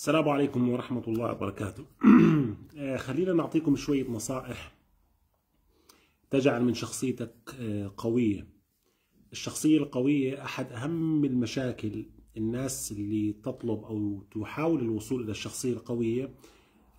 السلام عليكم ورحمة الله وبركاته آه، خلينا نعطيكم شوية نصائح تجعل من شخصيتك آه، قوية الشخصية القوية أحد أهم المشاكل الناس اللي تطلب أو تحاول الوصول إلى الشخصية القوية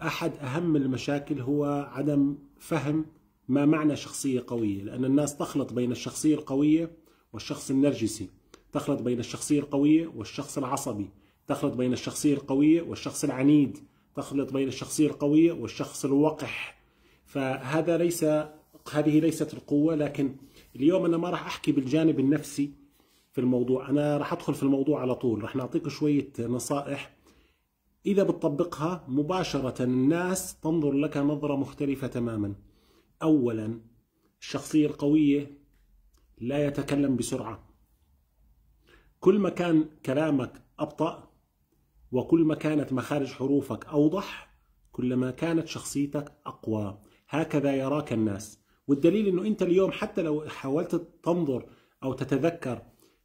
أحد أهم المشاكل هو عدم فهم ما معنى شخصية قوية لأن الناس تخلط بين الشخصية القوية والشخص النرجسي تخلط بين الشخصية القوية والشخص العصبي تخلط بين الشخصية القوية والشخص العنيد تخلط بين الشخصية القوية والشخص الوقح فهذا ليس هذه ليست القوة لكن اليوم أنا ما راح أحكي بالجانب النفسي في الموضوع أنا راح أدخل في الموضوع على طول راح نعطيك شوية نصائح إذا بتطبقها مباشرة الناس تنظر لك نظرة مختلفة تماما أولا الشخصية القوية لا يتكلم بسرعة كل ما كان كلامك أبطأ وكل ما كانت مخارج حروفك أوضح كلما كانت شخصيتك أقوى هكذا يراك الناس والدليل أنه أنت اليوم حتى لو حاولت تنظر أو تتذكر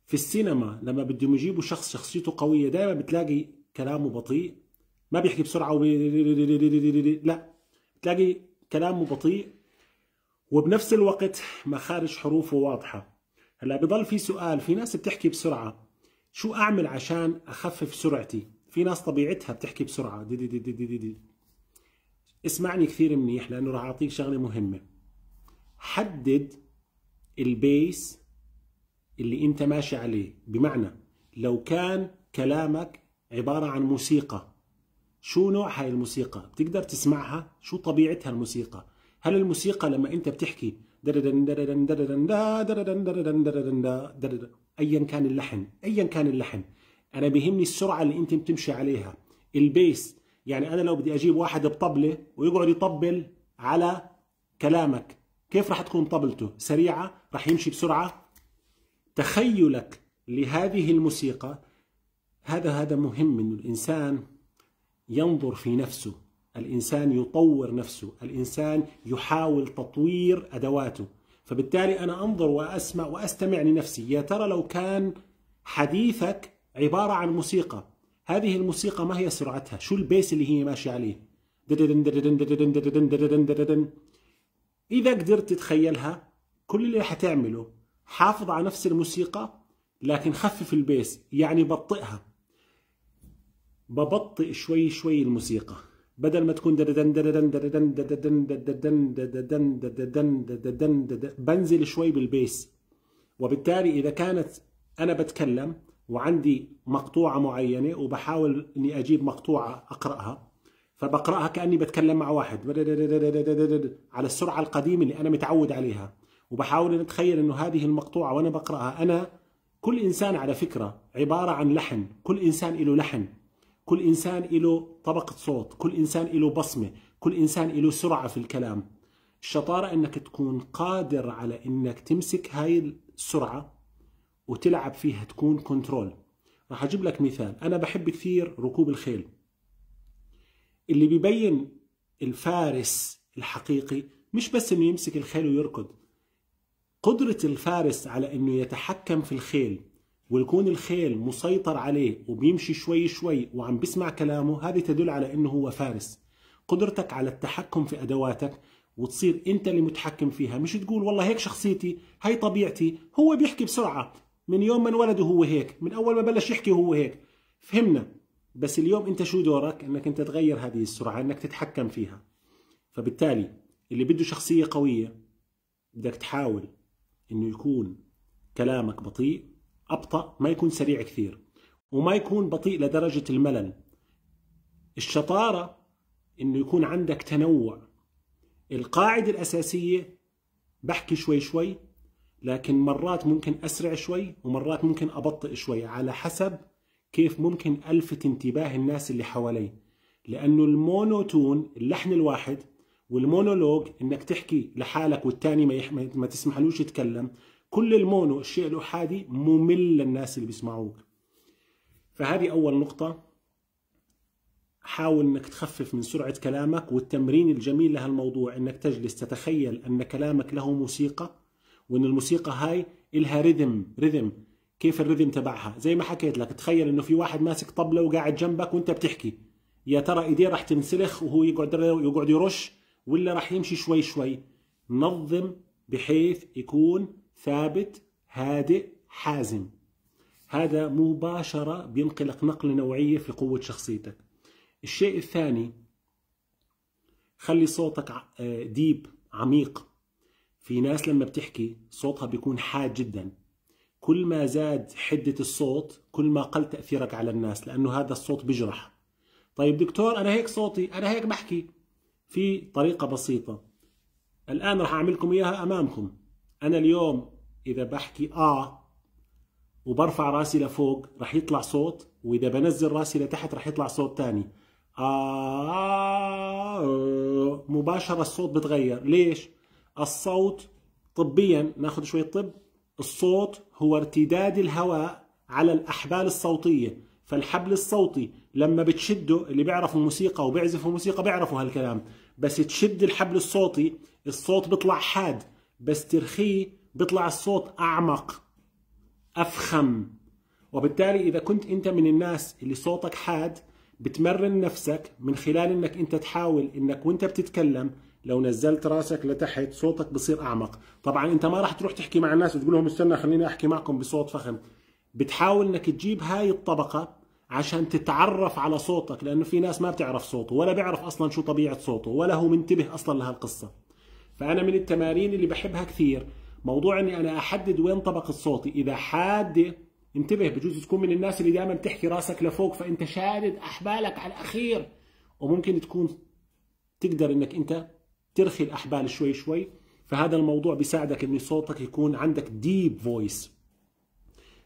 في السينما لما بدهم يجيبوا شخص شخصيته قوية دائما بتلاقي كلامه بطيء ما بيحكي بسرعة وبي... لا بتلاقي كلامه بطيء وبنفس الوقت مخارج حروفه واضحة هلا بضل في سؤال في ناس بتحكي بسرعة شو أعمل عشان أخفف سرعتي في ناس طبيعتها بتحكي بسرعه دي دي دي دي دي, دي, اسمعني كثير منيح لانه راح اعطيك شغله مهمه حدد البيس اللي انت ماشي عليه بمعنى لو كان كلامك عباره عن موسيقى شو نوع هاي الموسيقى بتقدر تسمعها شو طبيعتها الموسيقى هل الموسيقى لما انت بتحكي ايا كان اللحن ايا كان اللحن انا بيهمني السرعه اللي انت بتمشي عليها البيس يعني انا لو بدي اجيب واحد بطبله ويقعد يطبل على كلامك كيف راح تكون طبلته سريعه راح يمشي بسرعه تخيلك لهذه الموسيقى هذا هذا مهم انه الانسان ينظر في نفسه الانسان يطور نفسه الانسان يحاول تطوير ادواته فبالتالي انا انظر واسمع واستمع لنفسي يا ترى لو كان حديثك عبارة عن موسيقى هذه الموسيقى ما هي سرعتها شو البيس اللي هي ماشية عليه إذا قدرت تتخيلها كل اللي حتعمله حافظ على نفس الموسيقى لكن خفف البيس يعني بطئها ببطئ شوي شوي الموسيقى بدل ما تكون بنزل شوي بالبيس وبالتالي إذا كانت أنا بتكلم وعندي مقطوعة معينة وبحاول إني أجيب مقطوعة أقرأها فبقرأها كأني بتكلم مع واحد على السرعة القديمة اللي أنا متعود عليها وبحاول أن أتخيل أنه هذه المقطوعة وأنا بقرأها أنا كل إنسان على فكرة عبارة عن لحن كل إنسان له لحن كل إنسان له طبقة صوت كل إنسان له بصمة كل إنسان له سرعة في الكلام الشطارة أنك تكون قادر على أنك تمسك هاي السرعة وتلعب فيها تكون كنترول راح اجيب لك مثال انا بحب كثير ركوب الخيل اللي بيبين الفارس الحقيقي مش بس انه يمسك الخيل ويركض قدرة الفارس على انه يتحكم في الخيل ويكون الخيل مسيطر عليه وبيمشي شوي شوي وعم بسمع كلامه هذه تدل على انه هو فارس قدرتك على التحكم في ادواتك وتصير انت اللي متحكم فيها مش تقول والله هيك شخصيتي هاي طبيعتي هو بيحكي بسرعة من يوم ما انولد وهو هيك من اول ما بلش يحكي وهو هيك فهمنا بس اليوم انت شو دورك انك انت تغير هذه السرعه انك تتحكم فيها فبالتالي اللي بده شخصيه قويه بدك تحاول انه يكون كلامك بطيء ابطا ما يكون سريع كثير وما يكون بطيء لدرجه الملل الشطاره انه يكون عندك تنوع القاعده الاساسيه بحكي شوي شوي لكن مرات ممكن أسرع شوي ومرات ممكن أبطئ شوي على حسب كيف ممكن ألفت انتباه الناس اللي حوالي لأنه المونوتون اللحن الواحد والمونولوج انك تحكي لحالك والتاني ما, يح... ما تسمحلوش يتكلم كل المونو الشيء الاحادي ممل للناس اللي بيسمعوك فهذه اول نقطة حاول انك تخفف من سرعة كلامك والتمرين الجميل لهالموضوع انك تجلس تتخيل ان كلامك له موسيقى وان الموسيقى هاي الها ريذم ريذم كيف الريذم تبعها زي ما حكيت لك تخيل انه في واحد ماسك طبله وقاعد جنبك وانت بتحكي يا ترى ايديه راح تنسلخ وهو يقعد يقعد يرش ولا راح يمشي شوي شوي نظم بحيث يكون ثابت هادئ حازم هذا مباشرة بينقلك نقلة نوعية في قوة شخصيتك الشيء الثاني خلي صوتك ديب آه، عميق في ناس لما بتحكي صوتها بيكون حاد جدا كل ما زاد حدة الصوت كل ما قل تأثيرك على الناس لأنه هذا الصوت بجرح طيب دكتور أنا هيك صوتي أنا هيك بحكي في طريقة بسيطة الآن رح أعملكم إياها أمامكم أنا اليوم إذا بحكي آه وبرفع راسي لفوق رح يطلع صوت وإذا بنزل راسي لتحت رح يطلع صوت تاني آه مباشرة الصوت بتغير ليش؟ الصوت طبيا ناخذ شوية طب الصوت هو ارتداد الهواء على الأحبال الصوتية فالحبل الصوتي لما بتشده اللي بيعرفوا موسيقى وبيعزف موسيقى بيعرفوا هالكلام بس تشد الحبل الصوتي الصوت بيطلع حاد بس ترخيه بيطلع الصوت أعمق أفخم وبالتالي إذا كنت أنت من الناس اللي صوتك حاد بتمرن نفسك من خلال انك انت تحاول انك وانت بتتكلم لو نزلت راسك لتحت صوتك بصير اعمق طبعا انت ما راح تروح تحكي مع الناس وتقول لهم استنى خليني احكي معكم بصوت فخم بتحاول انك تجيب هاي الطبقه عشان تتعرف على صوتك لانه في ناس ما بتعرف صوته ولا بيعرف اصلا شو طبيعه صوته ولا هو منتبه اصلا لهالقصه فانا من التمارين اللي بحبها كثير موضوع اني انا احدد وين طبقه صوتي اذا حاده انتبه بجوز تكون من الناس اللي دائما بتحكي راسك لفوق فانت شادد احبالك على الاخير وممكن تكون تقدر انك انت ترخي الاحبال شوي شوي فهذا الموضوع بيساعدك ان صوتك يكون عندك ديب فويس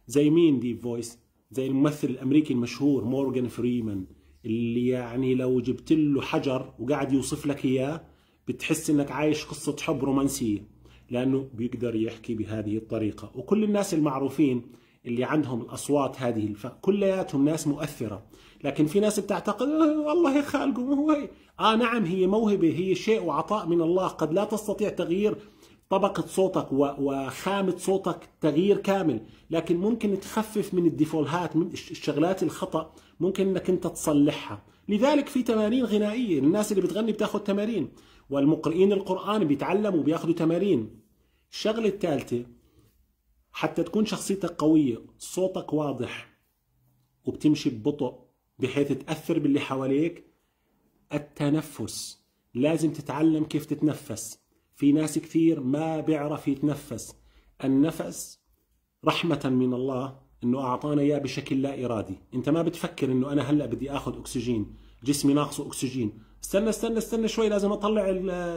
زي مين ديب فويس زي الممثل الامريكي المشهور مورغان فريمان اللي يعني لو جبت له حجر وقاعد يوصف لك اياه بتحس انك عايش قصه حب رومانسيه لانه بيقدر يحكي بهذه الطريقه وكل الناس المعروفين اللي عندهم الاصوات هذه فكلياتهم ناس مؤثره لكن في ناس بتعتقد أه، والله خالقه مو هو هي اه نعم هي موهبه هي شيء وعطاء من الله قد لا تستطيع تغيير طبقة صوتك وخامة صوتك تغيير كامل لكن ممكن تخفف من الديفولهات من الشغلات الخطأ ممكن انك انت تصلحها لذلك في تمارين غنائية الناس اللي بتغني بتاخذ تمارين والمقرئين القرآن بيتعلموا بياخذوا تمارين الشغلة الثالثة حتى تكون شخصيتك قوية صوتك واضح وبتمشي ببطء بحيث تأثر باللي حواليك التنفس لازم تتعلم كيف تتنفس في ناس كثير ما بيعرف يتنفس النفس رحمة من الله انه اعطانا اياه بشكل لا ارادي انت ما بتفكر انه انا هلا بدي اخذ اكسجين جسمي ناقصه اكسجين استنى استنى استنى شوي لازم اطلع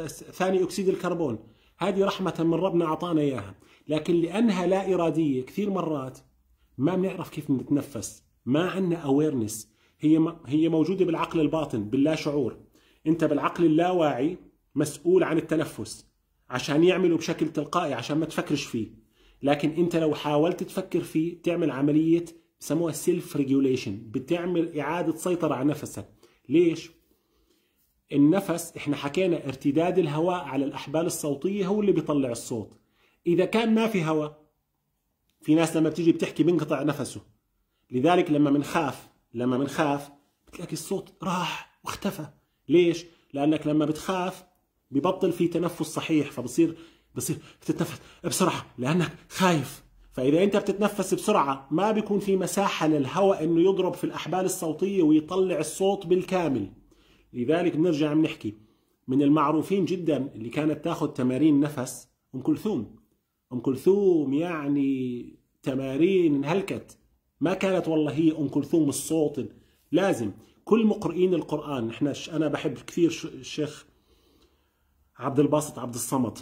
ثاني اكسيد الكربون هذه رحمة من ربنا اعطانا اياها لكن لانها لا اراديه كثير مرات ما بنعرف كيف نتنفس ما عندنا اويرنس هي هي موجوده بالعقل الباطن باللا شعور انت بالعقل اللاواعي مسؤول عن التنفس عشان يعمله بشكل تلقائي عشان ما تفكرش فيه لكن انت لو حاولت تفكر فيه تعمل عمليه بسموها سيلف ريجوليشن بتعمل اعاده سيطره على نفسك ليش النفس احنا حكينا ارتداد الهواء على الاحبال الصوتيه هو اللي بيطلع الصوت إذا كان ما في هواء في ناس لما بتيجي بتحكي بينقطع نفسه لذلك لما بنخاف لما بنخاف بتلاقي الصوت راح واختفى ليش؟ لأنك لما بتخاف ببطل في تنفس صحيح فبصير بصير بتتنفس بسرعة لأنك خايف فإذا أنت بتتنفس بسرعة ما بيكون في مساحة للهواء إنه يضرب في الأحبال الصوتية ويطلع الصوت بالكامل لذلك بنرجع بنحكي من المعروفين جدا اللي كانت تاخذ تمارين نفس أم كلثوم أم كلثوم يعني تمارين انهلكت ما كانت والله هي أم كلثوم الصوت لازم كل مقرئين القرآن نحن أنا بحب كثير الشيخ عبد الباسط عبد الصمد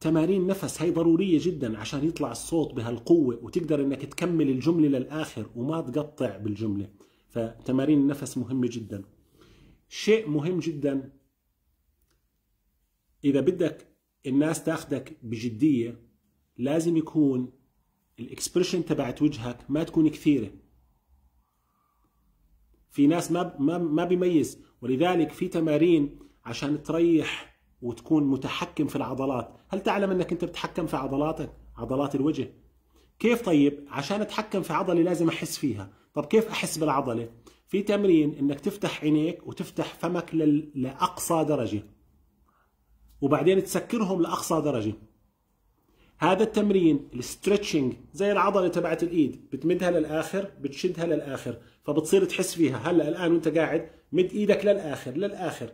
تمارين نفس هي ضرورية جدا عشان يطلع الصوت بهالقوة وتقدر انك تكمل الجملة للآخر وما تقطع بالجملة فتمارين النفس مهمة جدا شيء مهم جدا إذا بدك الناس تاخدك بجديه لازم يكون الاكسبريشن تبعت وجهك ما تكون كثيره في ناس ما ما ما بيميز ولذلك في تمارين عشان تريح وتكون متحكم في العضلات هل تعلم انك انت بتتحكم في عضلاتك عضلات الوجه كيف طيب عشان اتحكم في عضله لازم احس فيها طب كيف احس بالعضله في تمرين انك تفتح عينيك وتفتح فمك لاقصى درجه وبعدين تسكرهم لاقصى درجه هذا التمرين الستريتشنج زي العضله تبعت الايد بتمدها للاخر بتشدها للاخر فبتصير تحس فيها هلا الان وانت قاعد مد ايدك للاخر للاخر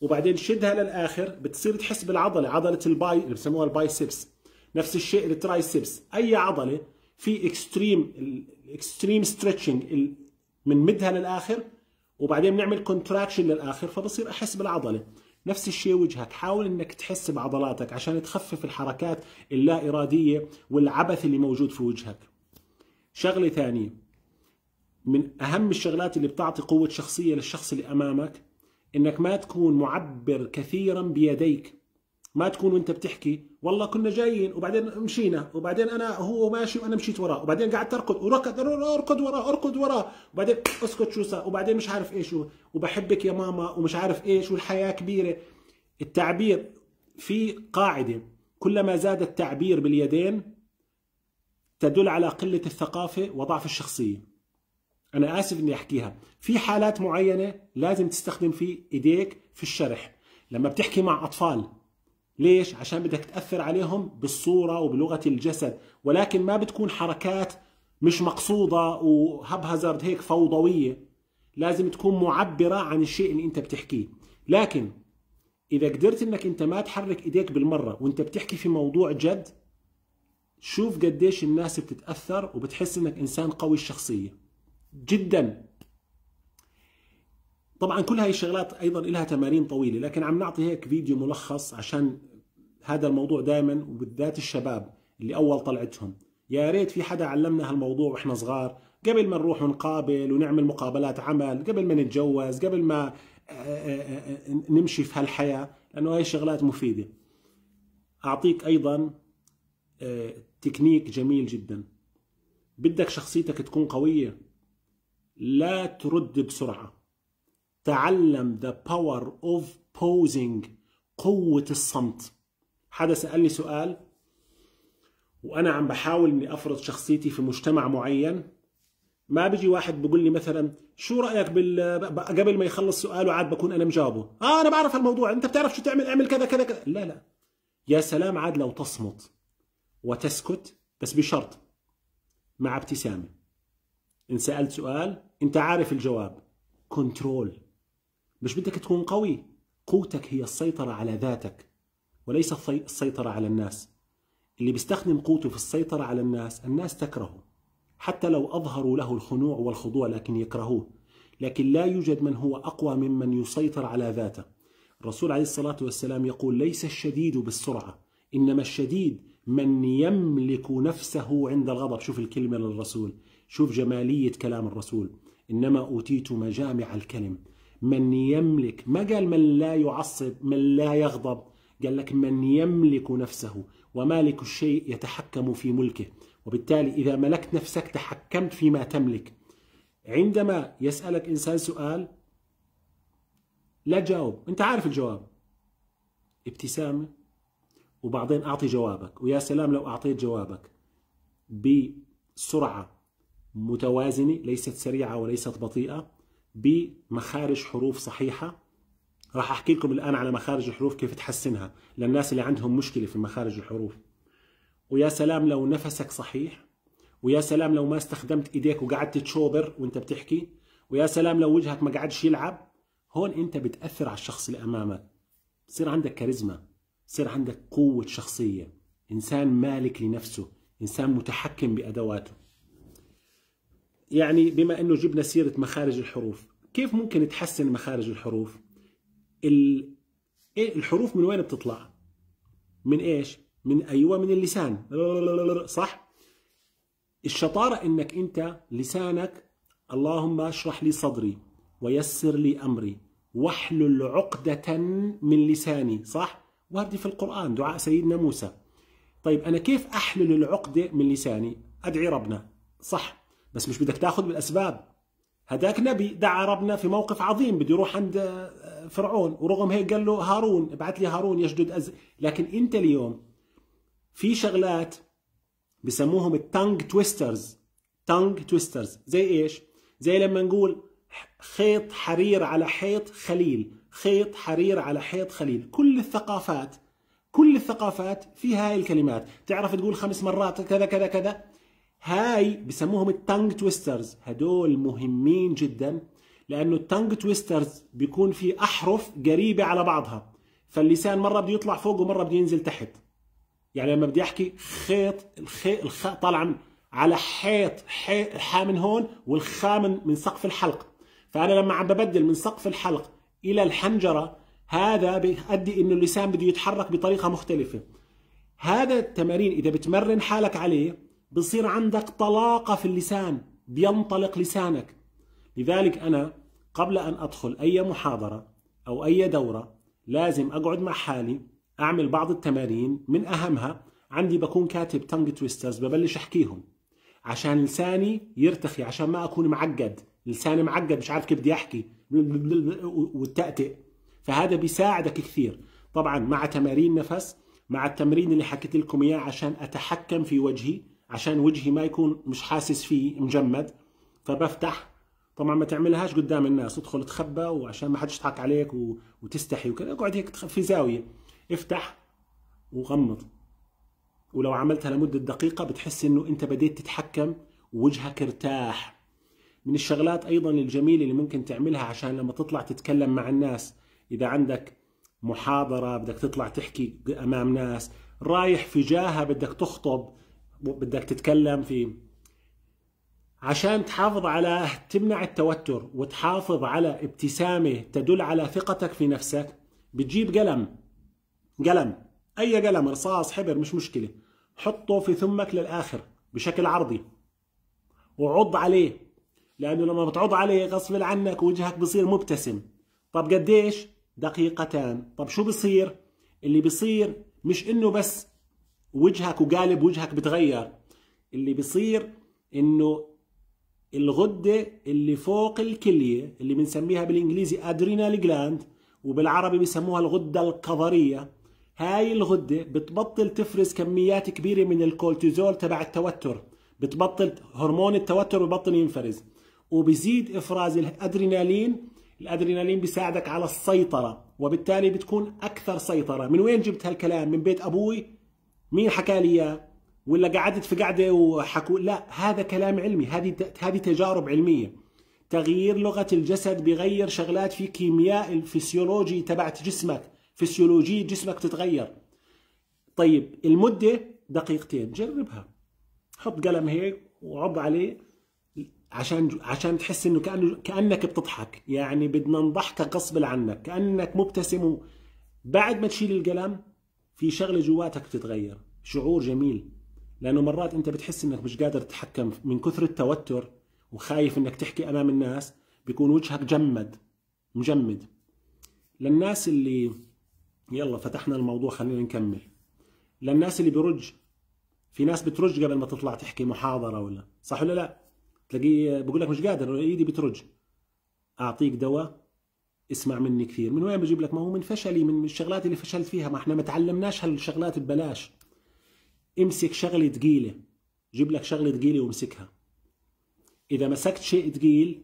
وبعدين شدها للاخر بتصير تحس بالعضله عضله الباي اللي بسموها البايسبس نفس الشيء الترايسبس اي عضله في اكستريم الاكستريم ستريتشنج من مدها للاخر وبعدين بنعمل كونتراكشن للاخر فبصير احس بالعضله نفس الشيء وجهك حاول انك تحس بعضلاتك عشان تخفف الحركات اللا اراديه والعبث اللي موجود في وجهك شغله ثانيه من اهم الشغلات اللي بتعطي قوه شخصيه للشخص اللي امامك انك ما تكون معبر كثيرا بيديك ما تكون وانت بتحكي والله كنا جايين وبعدين مشينا وبعدين انا هو ماشي وانا مشيت وراه وبعدين قعدت اركض وركض اركض وراه اركض وراه وبعدين اسكت شو صار وبعدين مش عارف ايش وبحبك يا ماما ومش عارف ايش والحياه كبيره التعبير في قاعده كلما زاد التعبير باليدين تدل على قله الثقافه وضعف الشخصيه انا اسف اني احكيها في حالات معينه لازم تستخدم في ايديك في الشرح لما بتحكي مع اطفال ليش؟ عشان بدك تأثر عليهم بالصورة وبلغة الجسد ولكن ما بتكون حركات مش مقصودة وهب هازارد هيك فوضوية لازم تكون معبرة عن الشيء اللي انت بتحكيه لكن إذا قدرت انك انت ما تحرك ايديك بالمرة وانت بتحكي في موضوع جد شوف قديش الناس بتتأثر وبتحس انك انسان قوي الشخصية جدا طبعا كل هاي الشغلات ايضا لها تمارين طويله لكن عم نعطي هيك فيديو ملخص عشان هذا الموضوع دائما وبالذات الشباب اللي اول طلعتهم يا ريت في حدا علمنا هالموضوع واحنا صغار قبل ما نروح ونقابل ونعمل مقابلات عمل قبل ما نتجوز قبل ما آه، آه، آه، نمشي في هالحياة لأنه هاي الشغلات مفيدة أعطيك أيضا تكنيك جميل جدا بدك شخصيتك تكون قوية لا ترد بسرعة تعلم the power of pausing قوة الصمت حدا سألني سؤال وأنا عم بحاول إني أفرض شخصيتي في مجتمع معين ما بيجي واحد بيقول لي مثلا شو رايك بال قبل ما يخلص سؤاله عاد بكون انا مجاوبه اه انا بعرف الموضوع انت بتعرف شو تعمل اعمل كذا كذا كذا لا لا يا سلام عاد لو تصمت وتسكت بس بشرط مع ابتسامه ان سالت سؤال انت عارف الجواب كنترول مش بدك تكون قوي قوتك هي السيطرة على ذاتك وليس السيطرة على الناس اللي بيستخدم قوته في السيطرة على الناس الناس تكرهه حتى لو أظهروا له الخنوع والخضوع لكن يكرهوه لكن لا يوجد من هو أقوى ممن يسيطر على ذاته الرسول عليه الصلاة والسلام يقول ليس الشديد بالسرعة إنما الشديد من يملك نفسه عند الغضب شوف الكلمة للرسول شوف جمالية كلام الرسول إنما أوتيت مجامع الكلم من يملك ما قال من لا يعصب من لا يغضب قال لك من يملك نفسه ومالك الشيء يتحكم في ملكه وبالتالي إذا ملكت نفسك تحكمت فيما تملك عندما يسألك إنسان سؤال لا تجاوب أنت عارف الجواب ابتسامة وبعدين أعطي جوابك ويا سلام لو أعطيت جوابك بسرعة متوازنة ليست سريعة وليست بطيئة بمخارج حروف صحيحة راح أحكي لكم الآن على مخارج الحروف كيف تحسنها للناس اللي عندهم مشكلة في مخارج الحروف ويا سلام لو نفسك صحيح ويا سلام لو ما استخدمت إيديك وقعدت تشوبر وانت بتحكي ويا سلام لو وجهك ما قعدش يلعب هون انت بتأثر على الشخص اللي أمامك صير عندك كاريزما صير عندك قوة شخصية إنسان مالك لنفسه إنسان متحكم بأدواته يعني بما انه جبنا سيره مخارج الحروف كيف ممكن تحسن مخارج الحروف إيه، الحروف من وين بتطلع من ايش من ايوه من اللسان صح الشطاره انك انت لسانك اللهم اشرح لي صدري ويسر لي امري واحلل عقده من لساني صح ورد في القران دعاء سيدنا موسى طيب انا كيف احلل العقده من لساني ادعي ربنا صح بس مش بدك تاخذ بالاسباب هداك نبي دعا ربنا في موقف عظيم بده يروح عند آه، فرعون ورغم هيك قال له هارون ابعث لي هارون يشدد أز... لكن انت اليوم في شغلات بسموهم التانج تويسترز تانج تويسترز زي ايش زي لما نقول خيط حرير على حيط خليل خيط حرير على حيط خليل كل الثقافات كل الثقافات فيها هاي الكلمات تعرف تقول خمس مرات كذا كذا كذا هاي بسموهم التانج تويسترز هدول مهمين جدا لانه التانج تويسترز بيكون في احرف قريبه على بعضها فاللسان مره بده يطلع فوق ومره بده ينزل تحت يعني لما بدي احكي خيط الخيط الخاء طالع من على حيط الحاء من هون والخاء من من سقف الحلق فانا لما عم ببدل من سقف الحلق الى الحنجره هذا بيؤدي انه اللسان بده يتحرك بطريقه مختلفه هذا التمارين اذا بتمرن حالك عليه بصير عندك طلاقة في اللسان بينطلق لسانك لذلك أنا قبل أن أدخل أي محاضرة أو أي دورة لازم أقعد مع حالي أعمل بعض التمارين من أهمها عندي بكون كاتب تانج تويسترز ببلش أحكيهم عشان لساني يرتخي عشان ما أكون معقد لساني معقد مش عارف كيف بدي أحكي والتأتئ فهذا بيساعدك كثير طبعا مع تمارين نفس مع التمرين اللي حكيت لكم إياه عشان أتحكم في وجهي عشان وجهي ما يكون مش حاسس فيه مجمد فبفتح طبعا ما تعملهاش قدام الناس ادخل تخبى وعشان ما حدش يضحك عليك و... وتستحي وكذا اقعد هيك في زاويه افتح وغمض ولو عملتها لمده دقيقه بتحس انه انت بديت تتحكم ووجهك ارتاح من الشغلات ايضا الجميله اللي ممكن تعملها عشان لما تطلع تتكلم مع الناس اذا عندك محاضره بدك تطلع تحكي امام ناس رايح في جاهه بدك تخطب بدك تتكلم في عشان تحافظ على تمنع التوتر وتحافظ على ابتسامة تدل على ثقتك في نفسك بتجيب قلم قلم أي قلم رصاص حبر مش مشكلة حطه في ثمك للآخر بشكل عرضي وعض عليه لأنه لما بتعض عليه غصب عنك وجهك بصير مبتسم طب قديش؟ دقيقتان طب شو بصير؟ اللي بصير مش إنه بس وجهك وقالب وجهك بتغير اللي بيصير انه الغده اللي فوق الكليه اللي بنسميها بالانجليزي ادرينال جلاند وبالعربي بيسموها الغده القضرية هاي الغده بتبطل تفرز كميات كبيره من الكورتيزول تبع التوتر بتبطل هرمون التوتر ببطل ينفرز وبزيد افراز الادرينالين الادرينالين بيساعدك على السيطره وبالتالي بتكون اكثر سيطره من وين جبت هالكلام من بيت ابوي مين حكى لي اياه ولا قعدت في قعده وحكوا لا هذا كلام علمي هذه هذه تجارب علميه تغيير لغه الجسد بغير شغلات في كيمياء الفسيولوجي تبعت جسمك فسيولوجيه جسمك تتغير طيب المده دقيقتين جربها حط قلم هيك وعض عليه عشان عشان تحس انه كانه كانك بتضحك يعني بدنا نضحكك غصب عنك كانك مبتسم بعد ما تشيل القلم في شغله جواتك بتتغير شعور جميل لانه مرات انت بتحس انك مش قادر تتحكم من كثر التوتر وخايف انك تحكي امام الناس بيكون وجهك جمد مجمد للناس اللي يلا فتحنا الموضوع خلينا نكمل للناس اللي برج في ناس بترج قبل ما تطلع تحكي محاضره ولا صح ولا لا تلاقيه بقول لك مش قادر ايدي بترج اعطيك دواء اسمع مني كثير من وين بجيب لك ما هو من فشلي من الشغلات اللي فشلت فيها ما احنا ما تعلمناش هالشغلات ببلاش امسك شغله ثقيله جيب لك شغله ثقيله وامسكها اذا مسكت شيء ثقيل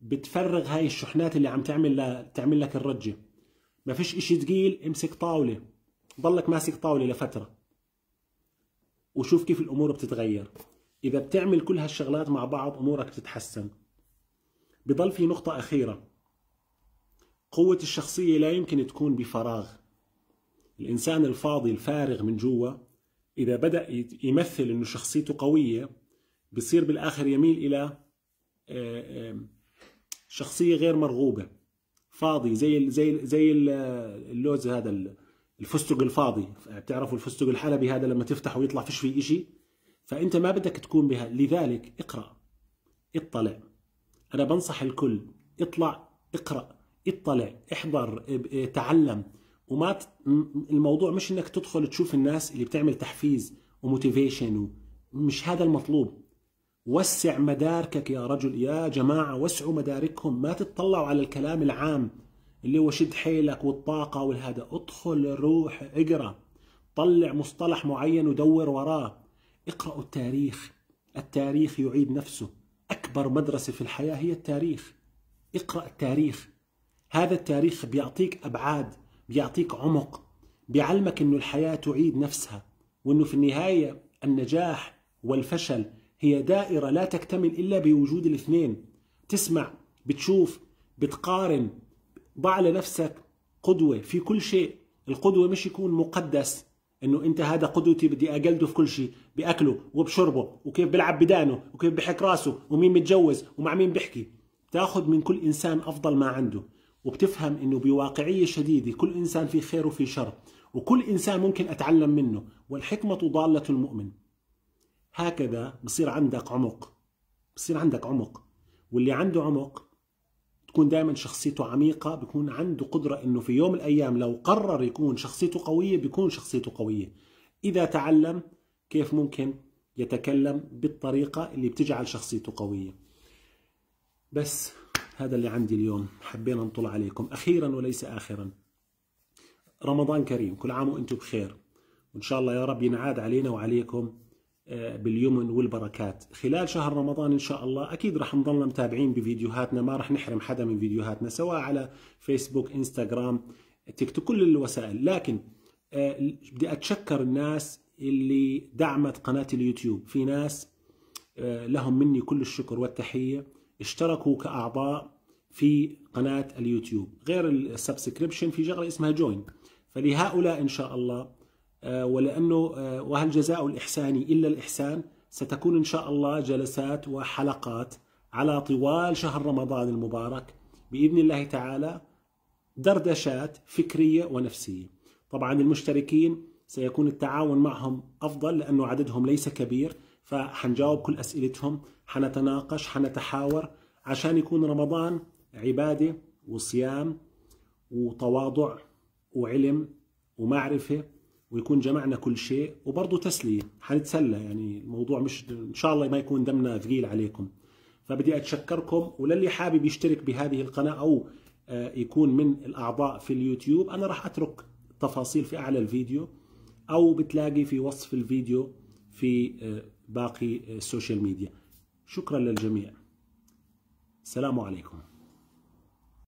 بتفرغ هاي الشحنات اللي عم تعمل ل... تعمل لك الرجه ما فيش اشي ثقيل امسك طاوله ضلك ماسك طاوله لفتره وشوف كيف الامور بتتغير اذا بتعمل كل هالشغلات مع بعض امورك بتتحسن بضل في نقطه اخيره قوة الشخصية لا يمكن تكون بفراغ الإنسان الفاضي الفارغ من جوا إذا بدأ يمثل إنه شخصيته قوية بصير بالآخر يميل إلى آه، شخصية غير مرغوبة فاضي زي ال زي ال زي اللوز هذا الفستق الفاضي بتعرفوا الفستق الحلبي هذا لما تفتحه ويطلع فيش فيه شيء فأنت ما بدك تكون بها لذلك اقرأ اطلع أنا بنصح الكل اطلع اقرأ اطلع احضر اه، تعلم وما الموضوع مش انك تدخل تشوف الناس اللي بتعمل تحفيز وموتيفيشن مش هذا المطلوب وسع مداركك يا رجل يا جماعة وسعوا مداركهم ما تتطلعوا على الكلام العام اللي هو شد حيلك والطاقة والهذا ادخل روح اقرأ طلع مصطلح معين ودور وراه اقرأوا التاريخ التاريخ يعيد نفسه أكبر مدرسة في الحياة هي التاريخ اقرأ التاريخ هذا التاريخ بيعطيك أبعاد بيعطيك عمق بيعلمك أنه الحياة تعيد نفسها وأنه في النهاية النجاح والفشل هي دائرة لا تكتمل إلا بوجود الاثنين تسمع بتشوف بتقارن ضع لنفسك قدوة في كل شيء القدوة مش يكون مقدس انه انت هذا قدوتي بدي اقلده في كل شيء باكله وبشربه وكيف بلعب بدانه وكيف بحك راسه ومين متجوز ومع مين بحكي تاخذ من كل انسان افضل ما عنده وبتفهم انه بواقعيه شديده كل انسان في خير وفي شر وكل انسان ممكن اتعلم منه والحكمه ضاله المؤمن هكذا بصير عندك عمق بصير عندك عمق واللي عنده عمق تكون دائما شخصيته عميقه بيكون عنده قدره انه في يوم من الايام لو قرر يكون شخصيته قويه بيكون شخصيته قويه اذا تعلم كيف ممكن يتكلم بالطريقه اللي بتجعل شخصيته قويه بس هذا اللي عندي اليوم حبينا نطلع عليكم أخيرا وليس آخرا رمضان كريم كل عام وأنتم بخير وإن شاء الله يا رب ينعاد علينا وعليكم آه، باليمن والبركات خلال شهر رمضان إن شاء الله أكيد رح نضلنا متابعين بفيديوهاتنا ما رح نحرم حدا من فيديوهاتنا سواء على فيسبوك إنستغرام تيك توك كل الوسائل لكن آه، بدي أتشكر الناس اللي دعمت قناة اليوتيوب في ناس آه، لهم مني كل الشكر والتحية اشتركوا كأعضاء في قناة اليوتيوب غير السبسكريبشن في شغلة اسمها جوين فلهؤلاء إن شاء الله آه، ولأنه آه، وهل جزاء الإحسان إلا الإحسان ستكون إن شاء الله جلسات وحلقات على طوال شهر رمضان المبارك بإذن الله تعالى دردشات فكرية ونفسية طبعا المشتركين سيكون التعاون معهم أفضل لأنه عددهم ليس كبير فحنجاوب كل اسئلتهم حنتناقش حنتحاور عشان يكون رمضان عباده وصيام وتواضع وعلم ومعرفه ويكون جمعنا كل شيء وبرضه تسليه حنتسلى يعني الموضوع مش ان شاء الله ما يكون دمنا ثقيل عليكم فبدي اتشكركم وللي حابب يشترك بهذه القناه او آه، يكون من الاعضاء في اليوتيوب انا راح اترك تفاصيل في اعلى الفيديو او بتلاقي في وصف الفيديو في آه، باقي السوشيال ميديا شكرا للجميع السلام عليكم